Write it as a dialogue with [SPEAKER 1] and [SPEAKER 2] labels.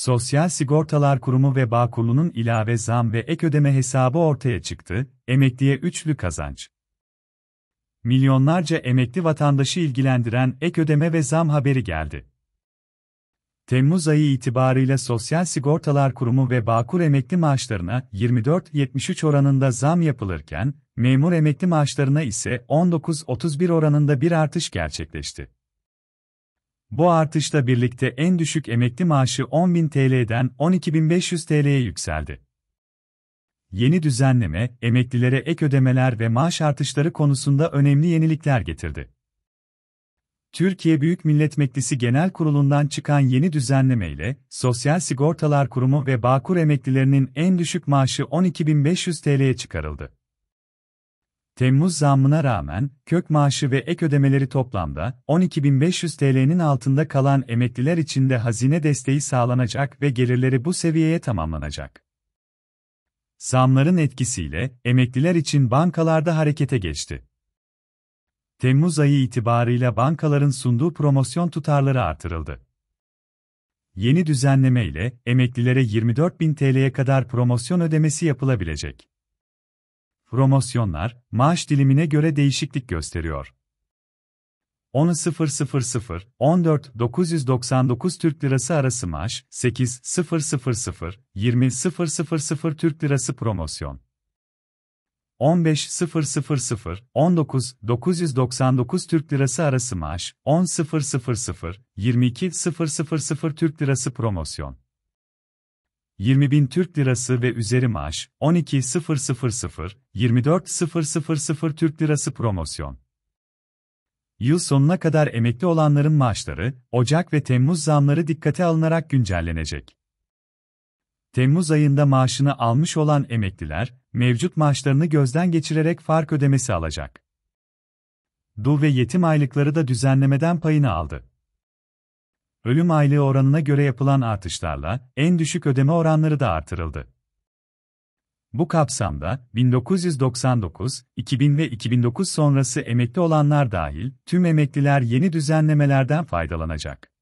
[SPEAKER 1] Sosyal Sigortalar Kurumu ve Bağkurlu'nun ilave zam ve ek ödeme hesabı ortaya çıktı, emekliye üçlü kazanç. Milyonlarca emekli vatandaşı ilgilendiren ek ödeme ve zam haberi geldi. Temmuz ayı itibarıyla Sosyal Sigortalar Kurumu ve Bağkur emekli maaşlarına 24-73 oranında zam yapılırken, memur emekli maaşlarına ise 19-31 oranında bir artış gerçekleşti. Bu artışla birlikte en düşük emekli maaşı 10.000 TL'den 12.500 TL'ye yükseldi. Yeni düzenleme, emeklilere ek ödemeler ve maaş artışları konusunda önemli yenilikler getirdi. Türkiye Büyük Millet Meclisi Genel Kurulu'ndan çıkan yeni düzenleme ile, Sosyal Sigortalar Kurumu ve Bağkur emeklilerinin en düşük maaşı 12.500 TL'ye çıkarıldı. Temmuz zammına rağmen, kök maaşı ve ek ödemeleri toplamda 12.500 TL'nin altında kalan emekliler için de hazine desteği sağlanacak ve gelirleri bu seviyeye tamamlanacak. Zamların etkisiyle emekliler için bankalarda harekete geçti. Temmuz ayı itibarıyla bankaların sunduğu promosyon tutarları artırıldı. Yeni düzenleme ile emeklilere 24.000 TL'ye kadar promosyon ödemesi yapılabilecek promosyonlar, maaş dilimine göre değişiklik gösteriyor. 10.000 14999 Türk Lirası arası maaş, 8.000 20.000 Türk Lirası promosyon. 15.000 19999 Türk Lirası arası maaş, 10.000 22.000 Türk Lirası promosyon. 20 bin Türk Lirası ve üzeri maaş, 12.000-24.000 Türk Lirası promosyon. Yıl sonuna kadar emekli olanların maaşları, Ocak ve Temmuz zamları dikkate alınarak güncellenecek. Temmuz ayında maaşını almış olan emekliler, mevcut maaşlarını gözden geçirerek fark ödemesi alacak. Dul ve yetim aylıkları da düzenlemeden payını aldı. Ölüm aylığı oranına göre yapılan artışlarla en düşük ödeme oranları da artırıldı. Bu kapsamda 1999, 2000 ve 2009 sonrası emekli olanlar dahil tüm emekliler yeni düzenlemelerden faydalanacak.